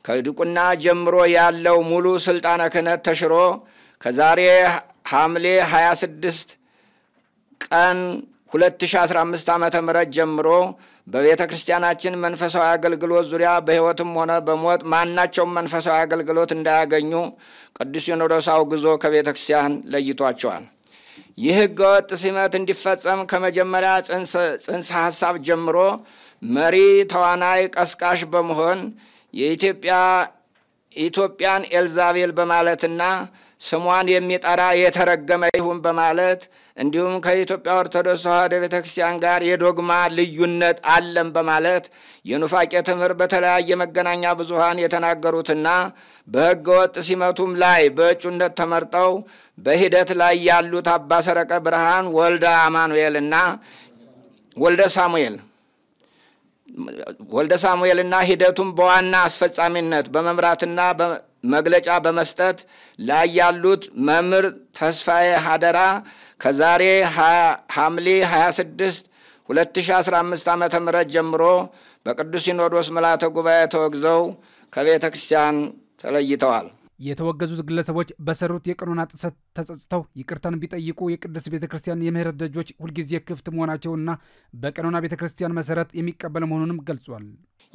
ከድቁና ጀምሮ ያለው ሙሉ ስልጣነ ክህነት ተሽሮ ከዛሬ ሐምሌ 26 ቀን 2015 ዓ ም ጀምሮ በቤተ ክርስቲያናችን መንፈሳዊ አገልግሎት ዙሪያ በሕይወትም ሆነ በሞት ማናቸውም መንፈሳዊ አገልግሎት እንዳያገኙ ቅዱስ ሲኖዶስ አውግዞ ከቤተ ክርስቲያን ለይቷቸዋል። ይህ ህገወጥ ስመት እንዲፈጸም ከመጀመሪያ ጽንሰ ሐሳብ ጀምሮ መሪ ተዋናይ ቀስቃሽ በመሆን የኢትዮጵያ ኢትዮጵያን ኤልዛቤል በማለትና ስሟን የሚጠራ የተረገመ ይሁን በማለት እንዲሁም ከኢትዮጵያ ኦርቶዶክስ ተዋሕዶ ቤተ ክርስቲያን ጋር የዶግማ ልዩነት አለን በማለት የኑፋቄ ትምህርት በተለያየ መገናኛ ብዙሃን የተናገሩትና በሕገ ወጥ ሲመቱም ላይ በእጩነት ተመርጠው በሂደት ላይ ያሉት አባ ሰረቀ ብርሃን ወልደ አማኑኤልና ወልደ ሳሙኤል ወልደ ሳሙኤልና ሂደቱም በዋና አስፈጻሚነት በመምራትና መግለጫ በመስጠት ላይ ያሉት መምህር ተስፋዬ ሀደራ ከዛሬ ሐምሌ 26 2015 ዓ ም ጀምሮ በቅዱስ ሲኖዶስ ምልዓተ ጉባኤ ተወግዘው ከቤተ ክርስቲያን ተለይተዋል።
የተወገዙት ግለሰቦች በሰሩት የቀኖና ጥሰት ተጸጽተው ይቅርታን ቢጠይቁ የቅድስት ቤተ ክርስቲያን የምህረት ደጆች ሁልጊዜ ክፍት መሆናቸውና በቀኖና ቤተ ክርስቲያን መሰረት የሚቀበል መሆኑንም ገልጿል።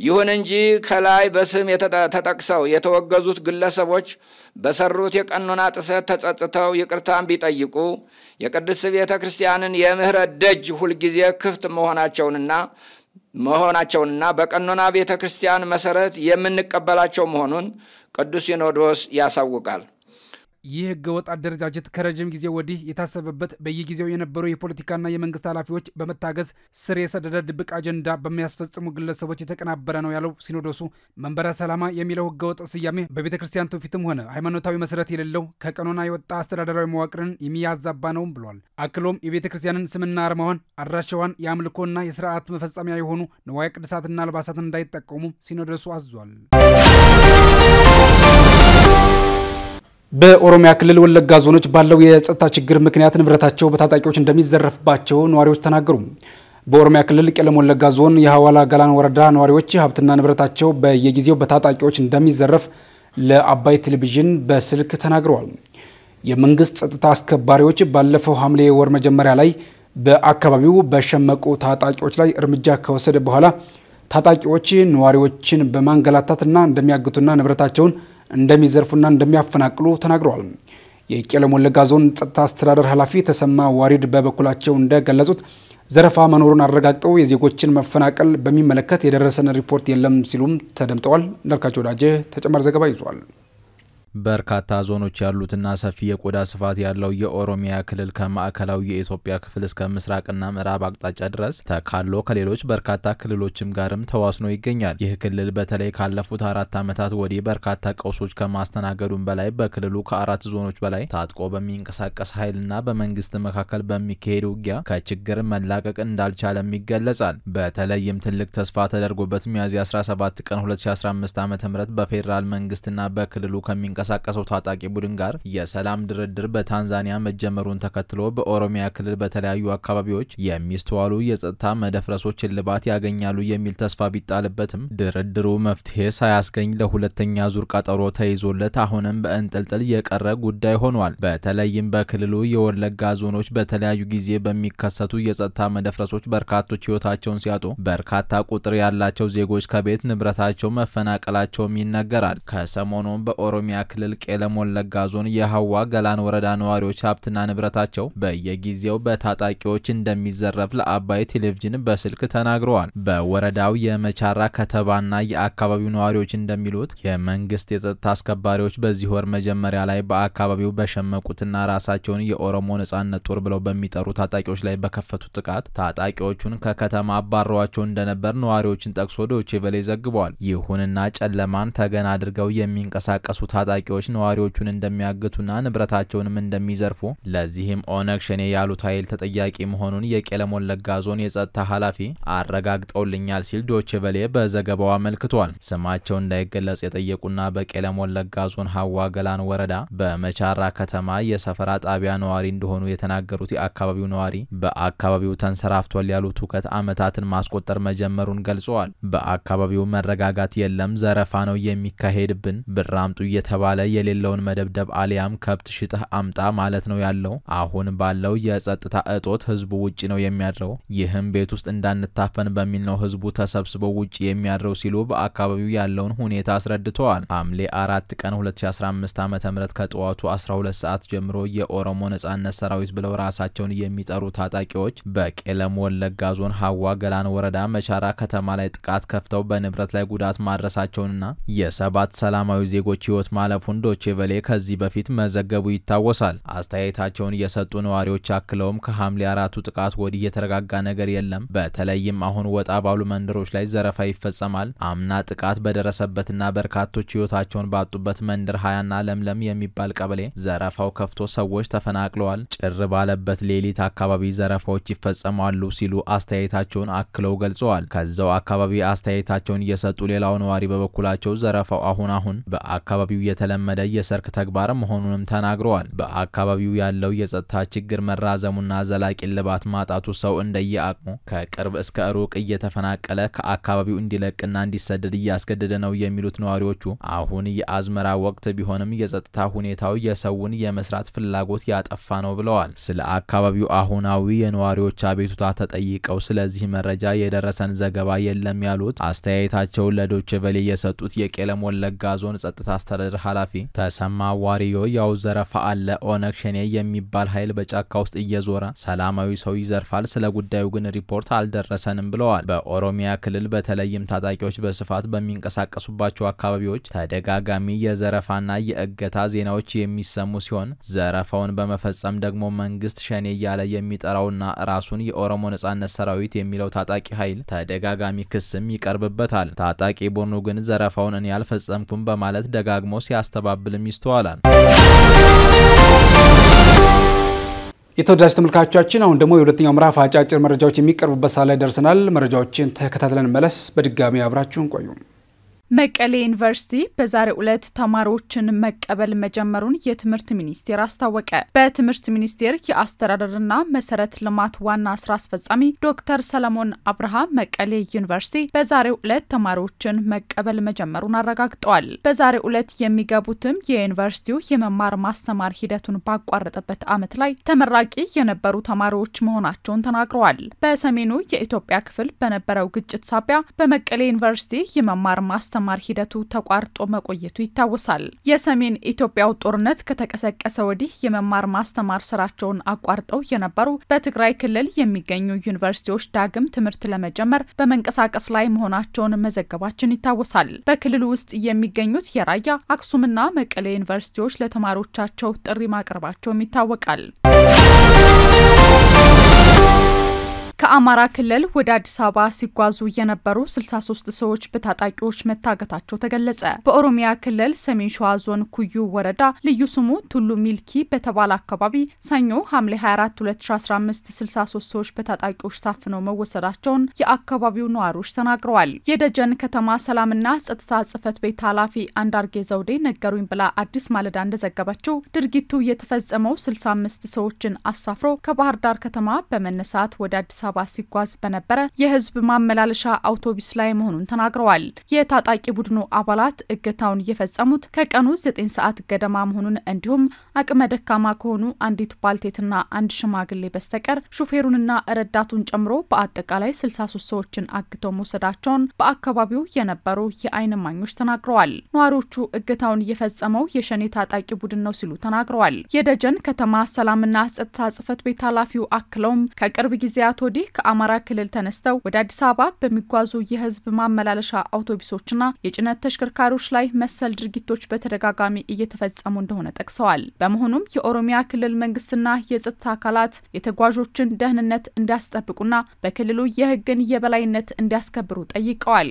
ይሁን እንጂ ከላይ በስም ተጠቅሰው የተወገዙት ግለሰቦች በሰሩት የቀኖና ጥሰት ተጸጽተው ይቅርታን ቢጠይቁ የቅድስት ቤተ ክርስቲያንን የምህረት ደጅ ሁልጊዜ ክፍት መሆናቸውንና
መሆናቸውንና
በቀኖና ቤተ ክርስቲያን መሰረት የምንቀበላቸው መሆኑን ቅዱስ ሲኖዶስ ያሳውቃል።
ይህ ህገወጥ አደረጃጀት ከረዥም ጊዜ ወዲህ የታሰበበት በየጊዜው የነበሩ የፖለቲካና የመንግስት ኃላፊዎች በመታገዝ ስር የሰደደ ድብቅ አጀንዳ በሚያስፈጽሙ ግለሰቦች የተቀናበረ ነው ያለው ሲኖዶሱ መንበረ ሰላማ የሚለው ህገወጥ ስያሜ በቤተ ክርስቲያን ትውፊትም ሆነ ሃይማኖታዊ መሰረት የሌለው ከቀኖና የወጣ አስተዳደራዊ መዋቅርን የሚያዛባ ነውም ብሏል። አክሎም የቤተ ክርስቲያንን ስምና አርማዋን፣ አድራሻዋን፣ የአምልኮና የስርዓት መፈጸሚያ የሆኑ ንዋየ ቅድሳትና አልባሳት እንዳይጠቀሙ ሲኖዶሱ አዟል። በኦሮሚያ ክልል ወለጋ ዞኖች ባለው የጸጥታ ችግር ምክንያት ንብረታቸው በታጣቂዎች እንደሚዘረፍባቸው ነዋሪዎች ተናገሩ። በኦሮሚያ ክልል ቄለም ወለጋ ዞን የሐዋላ ጋላን ወረዳ ነዋሪዎች ሀብትና ንብረታቸው በየጊዜው በታጣቂዎች እንደሚዘረፍ ለአባይ ቴሌቪዥን በስልክ ተናግረዋል። የመንግስት ጸጥታ አስከባሪዎች ባለፈው ሐምሌ ወር መጀመሪያ ላይ በአካባቢው በሸመቁ ታጣቂዎች ላይ እርምጃ ከወሰደ በኋላ ታጣቂዎች ነዋሪዎችን በማንገላታትና እንደሚያግቱና ንብረታቸውን እንደሚዘርፉና እንደሚያፈናቅሉ ተናግረዋል። የቄለም ወለጋ ዞን ጸጥታ አስተዳደር ኃላፊ ተሰማ ዋሪድ በበኩላቸው እንደገለጹት ዘረፋ መኖሩን አረጋግጠው የዜጎችን መፈናቀል በሚመለከት የደረሰን ሪፖርት የለም ሲሉም ተደምጠዋል። እንዳልካቸው ወዳጄ ተጨማሪ ዘገባ ይዟል።
በርካታ ዞኖች ያሉትና ሰፊ የቆዳ ስፋት ያለው የኦሮሚያ ክልል ከማዕከላዊ የኢትዮጵያ ክፍል እስከ ምስራቅና ምዕራብ አቅጣጫ ድረስ ተካሎ ከሌሎች በርካታ ክልሎችም ጋርም ተዋስኖ ይገኛል። ይህ ክልል በተለይ ካለፉት አራት ዓመታት ወዲህ በርካታ ቀውሶች ከማስተናገዱም በላይ በክልሉ ከአራት ዞኖች በላይ ታጥቆ በሚንቀሳቀስ ኃይልና በመንግስት መካከል በሚካሄድ ውጊያ ከችግር መላቀቅ እንዳልቻለም ይገለጻል። በተለይም ትልቅ ተስፋ ተደርጎበት ሚያዝያ 17 ቀን 2015 ዓ ም በፌዴራል መንግስትና በክልሉ ከሚንቀ ከሚንቀሳቀሰው ታጣቂ ቡድን ጋር የሰላም ድርድር በታንዛኒያ መጀመሩን ተከትሎ በኦሮሚያ ክልል በተለያዩ አካባቢዎች የሚስተዋሉ የጸጥታ መደፍረሶች እልባት ያገኛሉ የሚል ተስፋ ቢጣልበትም ድርድሩ መፍትሄ ሳያስገኝ ለሁለተኛ ዙር ቀጠሮ ተይዞለት አሁንም በእንጥልጥል የቀረ ጉዳይ ሆኗል። በተለይም በክልሉ የወለጋ ዞኖች በተለያዩ ጊዜ በሚከሰቱ የጸጥታ መደፍረሶች በርካቶች ህይወታቸውን ሲያጡ፣ በርካታ ቁጥር ያላቸው ዜጎች ከቤት ንብረታቸው መፈናቀላቸውም ይነገራል። ከሰሞኑም በኦሮሚያ ክልል ቄለም ወለጋ ዞን የሀዋ ገላን ወረዳ ነዋሪዎች ሀብትና ንብረታቸው በየጊዜው በታጣቂዎች እንደሚዘረፍ ለአባይ ቴሌቪዥን በስልክ ተናግረዋል። በወረዳው የመቻራ ከተባና የአካባቢው ነዋሪዎች እንደሚሉት የመንግስት የጸጥታ አስከባሪዎች በዚህ ወር መጀመሪያ ላይ በአካባቢው በሸመቁትና ራሳቸውን የኦሮሞ ነጻነት ጦር ብለው በሚጠሩ ታጣቂዎች ላይ በከፈቱት ጥቃት ታጣቂዎቹን ከከተማ አባረዋቸው እንደነበር ነዋሪዎችን ጠቅሶ ዶቼ ቬለ ዘግበዋል። ይሁንና ጨለማን ተገን አድርገው የሚንቀሳቀሱ ታጣቂ ታጣቂዎች ነዋሪዎቹን እንደሚያግቱና ንብረታቸውንም እንደሚዘርፉ ለዚህም ኦነግ ሸኔ ያሉት ኃይል ተጠያቂ መሆኑን የቄለም ወለጋ ዞን የጸጥታ ኃላፊ አረጋግጠውልኛል ሲል ዶቼ በዘገባው አመልክቷል። ስማቸው እንዳይገለጽ የጠየቁና በቄለም ወለጋ ዞን ሀዋ ገላን ወረዳ በመቻራ ከተማ የሰፈራ ጣቢያ ነዋሪ እንደሆኑ የተናገሩት የአካባቢው ነዋሪ በአካባቢው ተንሰራፍቷል ያሉት ሁከት ዓመታትን ማስቆጠር መጀመሩን ገልጸዋል። በአካባቢው መረጋጋት የለም፣ ዘረፋ ነው የሚካሄድብን፣ ብር አምጡ እየተባለ የተባለ የሌለውን መደብደብ አሊያም ከብት ሽጥህ አምጣ ማለት ነው ያለው። አሁን ባለው የጸጥታ እጦት ህዝቡ ውጭ ነው የሚያድረው። ይህም ቤት ውስጥ እንዳንታፈን በሚል ነው ህዝቡ ተሰብስበው ውጭ የሚያድረው ሲሉ በአካባቢው ያለውን ሁኔታ አስረድተዋል። ሐምሌ አራት ቀን 2015 ዓ ም ከጠዋቱ 12 ሰዓት ጀምሮ የኦሮሞ ነጻነት ሰራዊት ብለው ራሳቸውን የሚጠሩ ታጣቂዎች በቄለም ወለጋ ዞን ሀዋ ገላን ወረዳ መቻራ ከተማ ላይ ጥቃት ከፍተው በንብረት ላይ ጉዳት ማድረሳቸውንና የሰባት ሰላማዊ ዜጎች ህይወት ማለፉ መጽሐፉን ዶቼ ከዚህ በፊት መዘገቡ ይታወሳል። አስተያየታቸውን የሰጡ ነዋሪዎች አክለውም ከሐምሌ አራቱ ጥቃት ወዲህ የተረጋጋ ነገር የለም። በተለይም አሁን ወጣ ባሉ መንደሮች ላይ ዘረፋ ይፈጸማል። አምና ጥቃት በደረሰበትና በርካቶች ህይወታቸውን ባጡበት መንደር ሀያና ለምለም የሚባል ቀበሌ ዘረፋው ከፍቶ ሰዎች ተፈናቅለዋል። ጭር ባለበት ሌሊት አካባቢ ዘረፋዎች ይፈጸማሉ ሲሉ አስተያየታቸውን አክለው ገልጸዋል። ከዛው አካባቢ አስተያየታቸውን እየሰጡ ሌላው ነዋሪ በበኩላቸው ዘረፋው አሁን አሁን በአካባቢው የተ የተለመደ የሰርክ ተግባር መሆኑንም ተናግረዋል። በአካባቢው ያለው የጸጥታ ችግር መራዘሙና ዘላቂ ልባት ማጣቱ ሰው እንደየአቅሙ ከቅርብ እስከ ሩቅ እየተፈናቀለ ከአካባቢው እንዲለቅና እንዲሰደድ እያስገደደ ነው የሚሉት ነዋሪዎቹ አሁን የአዝመራ ወቅት ቢሆንም የጸጥታ ሁኔታው የሰውን የመስራት ፍላጎት ያጠፋ ነው ብለዋል። ስለ አካባቢው አሁናዊ የነዋሪዎች አቤቱታ ተጠይቀው ስለዚህ መረጃ የደረሰን ዘገባ የለም ያሉት አስተያየታቸውን ለዶቼ ቬለ የሰጡት የቄለም ወለጋ ዞን ጸጥታ አስተዳደር ኃላፊ ተሰማ ዋሪዮ ያው ዘረፋ አለ፣ ኦነግ ሸኔ የሚባል ኃይል በጫካ ውስጥ እየዞረ ሰላማዊ ሰው ይዘርፋል፣ ስለ ጉዳዩ ግን ሪፖርት አልደረሰንም ብለዋል። በኦሮሚያ ክልል በተለይም ታጣቂዎች በስፋት በሚንቀሳቀሱባቸው አካባቢዎች ተደጋጋሚ የዘረፋና የእገታ ዜናዎች የሚሰሙ ሲሆን ዘረፋውን በመፈጸም ደግሞ መንግስት ሸኔ እያለ የሚጠራውና ራሱን የኦሮሞ ነጻነት ሰራዊት የሚለው ታጣቂ ኃይል ተደጋጋሚ ክስም ይቀርብበታል። ታጣቂ ቡድኑ ግን ዘረፋውን እኔ አልፈጸምኩም በማለት ደጋግሞ ሲያ ሲያስተባብልም ይስተዋላል።
የተወዳጅ ተመልካቾቻችን አሁን ደግሞ የሁለተኛው ምዕራፍ አጫጭር መረጃዎች የሚቀርቡበት ሰዓት ላይ ደርሰናል። መረጃዎችን ተከታትለን መለስ። በድጋሚ አብራችሁን ቆዩ።
መቀሌ ዩኒቨርሲቲ በዛሬው ዕለት ተማሪዎችን መቀበል መጀመሩን የትምህርት ሚኒስቴር አስታወቀ። በትምህርት ሚኒስቴር የአስተዳደርና መሰረት ልማት ዋና ስራ አስፈጻሚ ዶክተር ሰለሞን አብርሃ መቀሌ ዩኒቨርሲቲ በዛሬው ዕለት ተማሪዎችን መቀበል መጀመሩን አረጋግጠዋል። በዛሬው ዕለት የሚገቡትም የዩኒቨርሲቲው የመማር ማስተማር ሂደቱን ባቋረጠበት ዓመት ላይ ተመራቂ የነበሩ ተማሪዎች መሆናቸውን ተናግረዋል። በሰሜኑ የኢትዮጵያ ክፍል በነበረው ግጭት ሳቢያ በመቀሌ ዩኒቨርሲቲ የመማር ማስተማር የማስተማር ሂደቱ ተቋርጦ መቆየቱ ይታወሳል። የሰሜን ኢትዮጵያው ጦርነት ከተቀሰቀሰ ወዲህ የመማር ማስተማር ስራቸውን አቋርጠው የነበሩ በትግራይ ክልል የሚገኙ ዩኒቨርሲቲዎች ዳግም ትምህርት ለመጀመር በመንቀሳቀስ ላይ መሆናቸውን መዘገባችን ይታወሳል። በክልሉ ውስጥ የሚገኙት የራያ አክሱምና መቀሌ ዩኒቨርሲቲዎች ለተማሪዎቻቸው ጥሪ ማቅረባቸውም ይታወቃል። ከአማራ ክልል ወደ አዲስ አበባ ሲጓዙ የነበሩ 63 ሰዎች በታጣቂዎች መታገታቸው ተገለጸ። በኦሮሚያ ክልል ሰሜን ሸዋ ዞን ኩዩ ወረዳ ልዩ ስሙ ቱሉ ሚልኪ በተባለ አካባቢ ሰኞ ሐምሌ 24 2015 63 ሰዎች በታጣቂዎች ታፍነው መወሰዳቸውን የአካባቢው ነዋሪዎች ተናግረዋል። የደጀን ከተማ ሰላምና ጸጥታ ጽሕፈት ቤት ኃላፊ አንዳርጌ ዘውዴ ነገሩኝ ብላ አዲስ ማለዳ እንደዘገበችው ድርጊቱ የተፈጸመው 65 ሰዎችን አሳፍሮ ከባህር ዳር ከተማ በመነሳት ወደ አዲስ አበባ ሲጓዝ በነበረ የህዝብ ማመላለሻ አውቶቡስ ላይ መሆኑን ተናግረዋል። የታጣቂ ቡድኑ አባላት እገታውን እየፈጸሙት ከቀኑ ዘጠኝ ሰዓት ገደማ መሆኑን እንዲሁም አቅመ ደካማ ከሆኑ አንዲት ባልቴትና አንድ ሽማግሌ በስተቀር ሹፌሩንና ረዳቱን ጨምሮ በአጠቃላይ 63 ሰዎችን አግተው መውሰዳቸውን በአካባቢው የነበሩ የአይን ማኞች ተናግረዋል። ነዋሪዎቹ እገታውን እየፈጸመው የሸኔ ታጣቂ ቡድን ነው ሲሉ ተናግረዋል። የደጀን ከተማ ሰላምና ጸጥታ ጽህፈት ቤት ኃላፊው አክለውም ከቅርብ ጊዜያት ወዲህ ከአማራ ክልል ተነስተው ወደ አዲስ አበባ በሚጓዙ የህዝብ ማመላለሻ አውቶቡሶችና የጭነት ተሽከርካሪዎች ላይ መሰል ድርጊቶች በተደጋጋሚ እየተፈጸሙ እንደሆነ ጠቅሰዋል። በመሆኑም የኦሮሚያ ክልል መንግስትና የጸጥታ አካላት የተጓዦችን ደህንነት እንዲያስጠብቁና በክልሉ የህግን የበላይነት እንዲያስከብሩ ጠይቀዋል።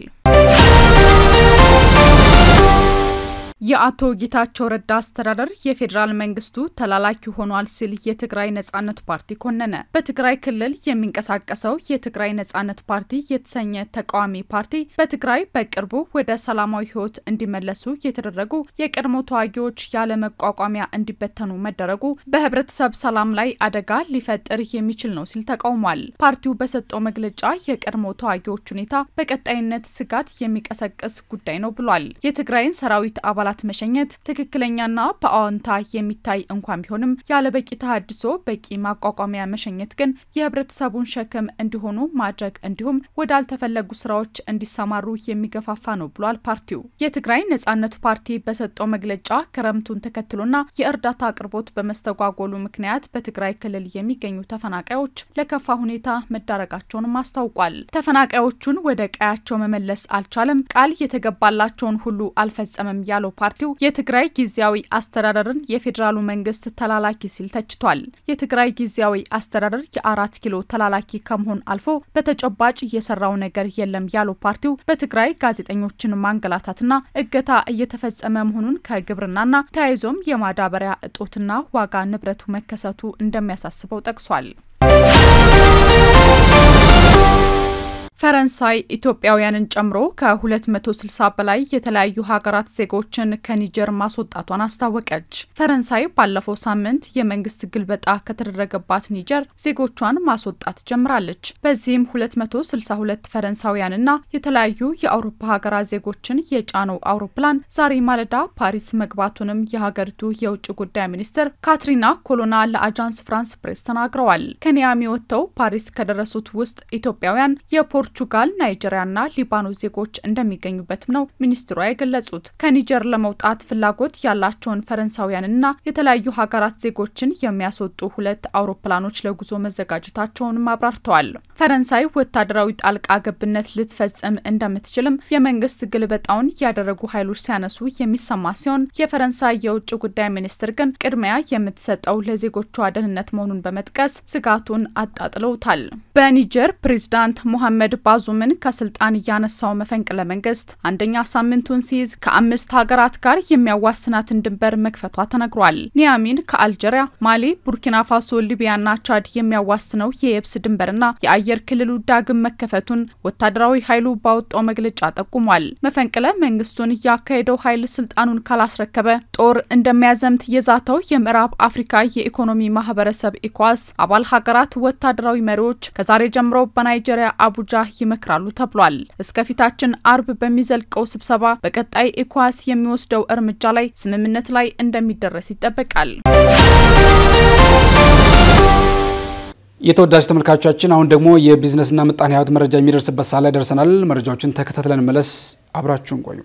የአቶ ጌታቸው ረዳ አስተዳደር የፌዴራል መንግስቱ ተላላኪ ሆኗል ሲል የትግራይ ነጻነት ፓርቲ ኮነነ። በትግራይ ክልል የሚንቀሳቀሰው የትግራይ ነጻነት ፓርቲ የተሰኘ ተቃዋሚ ፓርቲ በትግራይ በቅርቡ ወደ ሰላማዊ ሕይወት እንዲመለሱ የተደረጉ የቀድሞ ተዋጊዎች ያለ መቋቋሚያ እንዲበተኑ መደረጉ በህብረተሰብ ሰላም ላይ አደጋ ሊፈጥር የሚችል ነው ሲል ተቃውሟል። ፓርቲው በሰጠው መግለጫ የቀድሞ ተዋጊዎች ሁኔታ በቀጣይነት ስጋት የሚቀሰቅስ ጉዳይ ነው ብሏል። የትግራይን ሰራዊት አባላት አባላት መሸኘት ትክክለኛና በአዎንታ የሚታይ እንኳን ቢሆንም ያለበቂ ተሃድሶ በቂ ማቋቋሚያ መሸኘት ግን የህብረተሰቡን ሸክም እንዲሆኑ ማድረግ እንዲሁም ወዳልተፈለጉ ስራዎች እንዲሰማሩ የሚገፋፋ ነው ብሏል ፓርቲው። የትግራይ ነጻነት ፓርቲ በሰጠው መግለጫ ክረምቱን ተከትሎና የእርዳታ አቅርቦት በመስተጓጎሉ ምክንያት በትግራይ ክልል የሚገኙ ተፈናቃዮች ለከፋ ሁኔታ መዳረጋቸውንም አስታውቋል። ተፈናቃዮቹን ወደ ቀያቸው መመለስ አልቻለም፣ ቃል የተገባላቸውን ሁሉ አልፈጸመም ያለው ፓርቲው የትግራይ ጊዜያዊ አስተዳደርን የፌዴራሉ መንግስት ተላላኪ ሲል ተችቷል። የትግራይ ጊዜያዊ አስተዳደር የአራት ኪሎ ተላላኪ ከመሆን አልፎ በተጨባጭ እየሰራው ነገር የለም ያለው ፓርቲው በትግራይ ጋዜጠኞችን ማንገላታትና እገታ እየተፈጸመ መሆኑን ከግብርናና ተያይዞም የማዳበሪያ እጦትና ዋጋ ንብረቱ መከሰቱ እንደሚያሳስበው ጠቅሷል። ፈረንሳይ ኢትዮጵያውያንን ጨምሮ ከ260 በላይ የተለያዩ ሀገራት ዜጎችን ከኒጀር ማስወጣቷን አስታወቀች። ፈረንሳይ ባለፈው ሳምንት የመንግስት ግልበጣ ከተደረገባት ኒጀር ዜጎቿን ማስወጣት ጀምራለች። በዚህም 262 ፈረንሳውያንና የተለያዩ የአውሮፓ ሀገራት ዜጎችን የጫነው አውሮፕላን ዛሬ ማለዳ ፓሪስ መግባቱንም የሀገሪቱ የውጭ ጉዳይ ሚኒስትር ካትሪና ኮሎና ለአጃንስ ፍራንስ ፕሬስ ተናግረዋል። ከኒያሚ ወጥተው ፓሪስ ከደረሱት ውስጥ ኢትዮጵያውያን የፖር ናይጀሪያ ናይጄሪያና ሊባኖስ ዜጎች እንደሚገኙበትም ነው ሚኒስትሯ የገለጹት። ከኒጀር ለመውጣት ፍላጎት ያላቸውን ፈረንሳውያንና የተለያዩ ሀገራት ዜጎችን የሚያስወጡ ሁለት አውሮፕላኖች ለጉዞ መዘጋጀታቸውንም አብራርተዋል። ፈረንሳይ ወታደራዊ ጣልቃ ገብነት ልትፈጽም እንደምትችልም የመንግስት ግልበጣውን ያደረጉ ኃይሎች ሲያነሱ የሚሰማ ሲሆን የፈረንሳይ የውጭ ጉዳይ ሚኒስትር ግን ቅድሚያ የምትሰጠው ለዜጎቿ ደህንነት መሆኑን በመጥቀስ ስጋቱን አጣጥለውታል። በኒጀር ፕሬዚዳንት ሞሐመድ ባዙምን ከስልጣን እያነሳው መፈንቅለ መንግስት አንደኛ ሳምንቱን ሲይዝ ከአምስት ሀገራት ጋር የሚያዋስናትን ድንበር መክፈቷ ተነግሯል። ኒያሚን ከአልጀሪያ፣ ማሊ፣ ቡርኪና ፋሶ፣ ሊቢያና ቻድ የሚያዋስነው የየብስ ድንበርና የአየር ክልሉ ዳግም መከፈቱን ወታደራዊ ኃይሉ ባወጣው መግለጫ ጠቁሟል። መፈንቅለ መንግስቱን እያካሄደው ኃይል ስልጣኑን ካላስረከበ ጦር እንደሚያዘምት የዛተው የምዕራብ አፍሪካ የኢኮኖሚ ማህበረሰብ ኢኳስ አባል ሀገራት ወታደራዊ መሪዎች ከዛሬ ጀምሮ በናይጄሪያ አቡጃ ይመክራሉ ተብሏል። እስከፊታችን አርብ በሚዘልቀው ስብሰባ በቀጣይ ኢኳስ የሚወስደው እርምጃ ላይ ስምምነት ላይ እንደሚደረስ ይጠበቃል።
የተወዳጅ ተመልካቾቻችን አሁን ደግሞ የቢዝነስና ምጣኔ ሀብት መረጃ የሚደርስበት ሰዓት ላይ ደርሰናል። መረጃዎችን ተከታትለን መለስ አብራችሁን ቆዩ።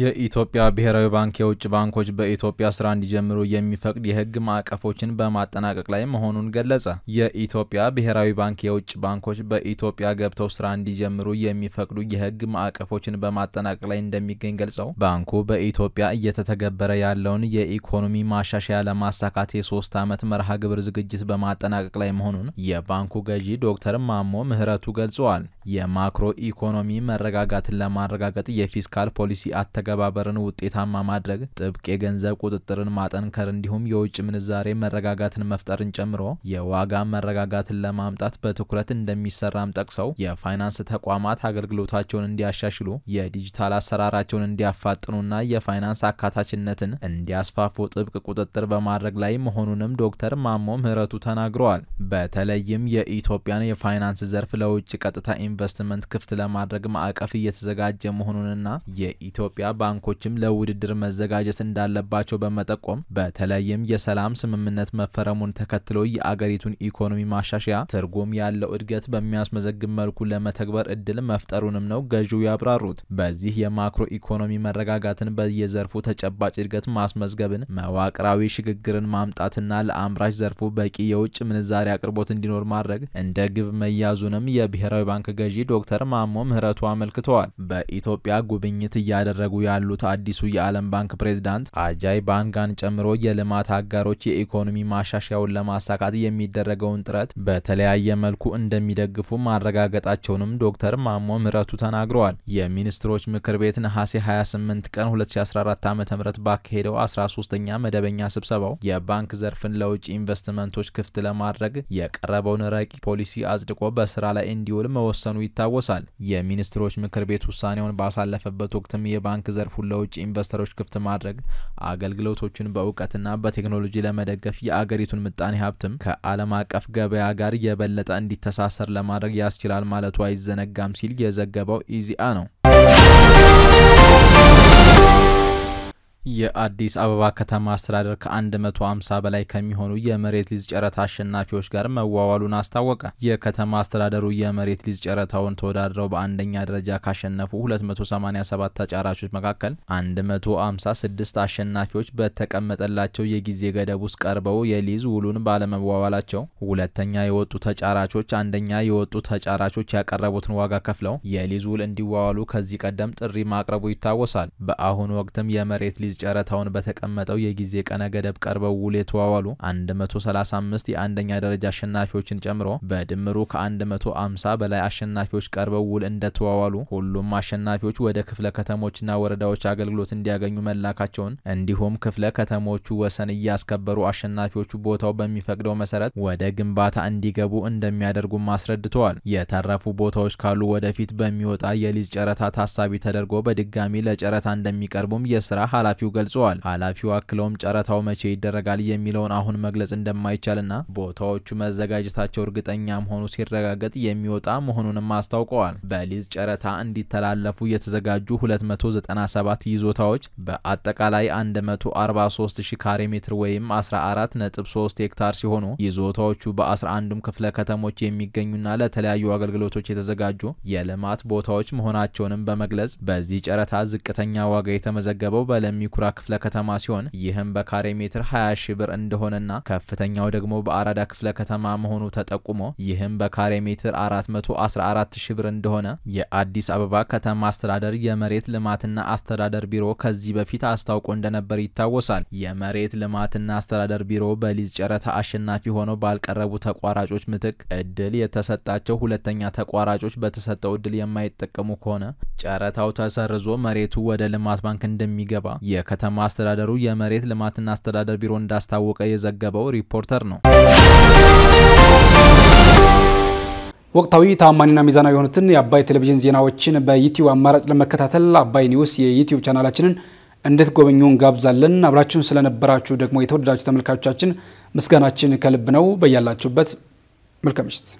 የኢትዮጵያ ብሔራዊ ባንክ የውጭ ባንኮች በኢትዮጵያ ስራ እንዲጀምሩ የሚፈቅድ የህግ ማዕቀፎችን በማጠናቀቅ ላይ መሆኑን ገለጸ። የኢትዮጵያ ብሔራዊ ባንክ የውጭ ባንኮች በኢትዮጵያ ገብተው ስራ እንዲጀምሩ የሚፈቅዱ የህግ ማዕቀፎችን በማጠናቀቅ ላይ እንደሚገኝ ገልጸው ባንኩ በኢትዮጵያ እየተተገበረ ያለውን የኢኮኖሚ ማሻሻያ ለማሳካት የሶስት ዓመት መርሃ ግብር ዝግጅት በማጠናቀቅ ላይ መሆኑን የባንኩ ገዢ ዶክተር ማሞ ምህረቱ ገልጸዋል። የማክሮ ኢኮኖሚ መረጋጋትን ለማረጋገጥ የፊስካል ፖሊሲ አ። አተገባበርን ውጤታማ ማድረግ፣ ጥብቅ የገንዘብ ቁጥጥርን ማጠንከር እንዲሁም የውጭ ምንዛሬ መረጋጋትን መፍጠርን ጨምሮ የዋጋ መረጋጋትን ለማምጣት በትኩረት እንደሚሰራም ጠቅሰው የፋይናንስ ተቋማት አገልግሎታቸውን እንዲያሻሽሉ፣ የዲጂታል አሰራራቸውን እንዲያፋጥኑና የፋይናንስ አካታችነትን እንዲያስፋፉ ጥብቅ ቁጥጥር በማድረግ ላይ መሆኑንም ዶክተር ማሞ ምህረቱ ተናግረዋል። በተለይም የኢትዮጵያን የፋይናንስ ዘርፍ ለውጭ ቀጥታ ኢንቨስትመንት ክፍት ለማድረግ ማዕቀፍ እየተዘጋጀ መሆኑንና የኢትዮጵያ ኢትዮጵያ ባንኮችም ለውድድር መዘጋጀት እንዳለባቸው በመጠቆም በተለይም የሰላም ስምምነት መፈረሙን ተከትሎ የአገሪቱን ኢኮኖሚ ማሻሻያ ትርጉም ያለው እድገት በሚያስመዘግብ መልኩ ለመተግበር እድል መፍጠሩንም ነው ገዢው ያብራሩት። በዚህ የማክሮ ኢኮኖሚ መረጋጋትን በየዘርፉ ተጨባጭ እድገት ማስመዝገብን፣ መዋቅራዊ ሽግግርን ማምጣትና ለአምራች ዘርፉ በቂ የውጭ ምንዛሪ አቅርቦት እንዲኖር ማድረግ እንደ ግብ መያዙንም የብሔራዊ ባንክ ገዢ ዶክተር ማሞ ምህረቱ አመልክተዋል። በኢትዮጵያ ጉብኝት እያደረጉ እያደረጉ ያሉት አዲሱ የዓለም ባንክ ፕሬዝዳንት አጃይ ባንጋን ጨምሮ የልማት አጋሮች የኢኮኖሚ ማሻሻያውን ለማሳካት የሚደረገውን ጥረት በተለያየ መልኩ እንደሚደግፉ ማረጋገጣቸውንም ዶክተር ማሞ ምረቱ ተናግረዋል። የሚኒስትሮች ምክር ቤት ነሐሴ 28 ቀን 2014 ዓ ም ባካሄደው 13ኛ መደበኛ ስብሰባው የባንክ ዘርፍን ለውጭ ኢንቨስትመንቶች ክፍት ለማድረግ የቀረበውን ረቂቅ ፖሊሲ አጽድቆ በስራ ላይ እንዲውል መወሰኑ ይታወሳል። የሚኒስትሮች ምክር ቤት ውሳኔውን ባሳለፈበት ወቅትም የባንክ የባንክ ዘርፉን ለውጭ ኢንቨስተሮች ክፍት ማድረግ፣ አገልግሎቶችን በእውቀትና በቴክኖሎጂ ለመደገፍ፣ የአገሪቱን ምጣኔ ሀብትም ከዓለም አቀፍ ገበያ ጋር የበለጠ እንዲተሳሰር ለማድረግ ያስችላል ማለቱ አይዘነጋም ሲል የዘገበው ኢዚአ ነው። የአዲስ አበባ ከተማ አስተዳደር ከ150 በላይ ከሚሆኑ የመሬት ሊዝ ጨረታ አሸናፊዎች ጋር መዋዋሉን አስታወቀ። የከተማ አስተዳደሩ የመሬት ሊዝ ጨረታውን ተወዳድረው በአንደኛ ደረጃ ካሸነፉ 287 ተጫራቾች መካከል 156 አሸናፊዎች በተቀመጠላቸው የጊዜ ገደብ ውስጥ ቀርበው የሊዝ ውሉን ባለመዋዋላቸው፣ ሁለተኛ የወጡ ተጫራቾች አንደኛ የወጡ ተጫራቾች ያቀረቡትን ዋጋ ከፍለው የሊዝ ውል እንዲዋዋሉ ከዚህ ቀደም ጥሪ ማቅረቡ ይታወሳል። በአሁኑ ወቅትም የመሬት ሊዝ ጨረታውን በተቀመጠው የጊዜ ቀነ ገደብ ቀርበው ውል የተዋዋሉ 135 የአንደኛ ደረጃ አሸናፊዎችን ጨምሮ በድምሩ ከ150 በላይ አሸናፊዎች ቀርበው ውል እንደተዋዋሉ ሁሉም አሸናፊዎች ወደ ክፍለ ከተሞችና ወረዳዎች አገልግሎት እንዲያገኙ መላካቸውን እንዲሁም ክፍለ ከተሞቹ ወሰን እያስከበሩ አሸናፊዎቹ ቦታው በሚፈቅደው መሰረት ወደ ግንባታ እንዲገቡ እንደሚያደርጉም አስረድተዋል። የተረፉ ቦታዎች ካሉ ወደፊት በሚወጣ የሊዝ ጨረታ ታሳቢ ተደርጎ በድጋሚ ለጨረታ እንደሚቀርቡም የስራ ኃላፊ ኃላፊው ገልጸዋል። ኃላፊው አክለውም ጨረታው መቼ ይደረጋል የሚለውን አሁን መግለጽ እንደማይቻልና ቦታዎቹ መዘጋጀታቸው እርግጠኛ መሆኑ ሲረጋገጥ የሚወጣ መሆኑንም አስታውቀዋል። በሊዝ ጨረታ እንዲተላለፉ የተዘጋጁ 297 ይዞታዎች በአጠቃላይ 143 ሺ ካሬ ሜትር ወይም 14.3 ሄክታር ሲሆኑ ይዞታዎቹ በ11ዱም ክፍለ ከተሞች የሚገኙና ለተለያዩ አገልግሎቶች የተዘጋጁ የልማት ቦታዎች መሆናቸውንም በመግለጽ በዚህ ጨረታ ዝቅተኛ ዋጋ የተመዘገበው በለሚ ኩራ ክፍለ ከተማ ሲሆን ይህም በካሬ ሜትር 20 ሺ ብር እንደሆነና ከፍተኛው ደግሞ በአራዳ ክፍለ ከተማ መሆኑ ተጠቁሞ ይህም በካሬ ሜትር 414 ሺ ብር እንደሆነ የአዲስ አበባ ከተማ አስተዳደር የመሬት ልማትና አስተዳደር ቢሮ ከዚህ በፊት አስታውቆ እንደነበር ይታወሳል። የመሬት ልማትና አስተዳደር ቢሮ በሊዝ ጨረታ አሸናፊ ሆነው ባልቀረቡ ተቋራጮች ምትክ እድል የተሰጣቸው ሁለተኛ ተቋራጮች በተሰጠው እድል የማይጠቀሙ ከሆነ ጨረታው ተሰርዞ መሬቱ ወደ ልማት ባንክ እንደሚገባ የ የከተማ አስተዳደሩ የመሬት ልማትና አስተዳደር ቢሮ እንዳስታወቀ የዘገበው ሪፖርተር ነው። ወቅታዊ
ታማኒና ሚዛናዊ የሆኑትን የአባይ ቴሌቪዥን ዜናዎችን በዩቲዩብ አማራጭ ለመከታተል አባይ ኒውስ የዩቲዩብ ቻናላችንን እንድትጎበኙ እንጋብዛለን። አብራችሁን ስለነበራችሁ ደግሞ የተወደዳችሁ ተመልካቾቻችን ምስጋናችን ከልብ ነው። በያላችሁበት መልካም ምሽት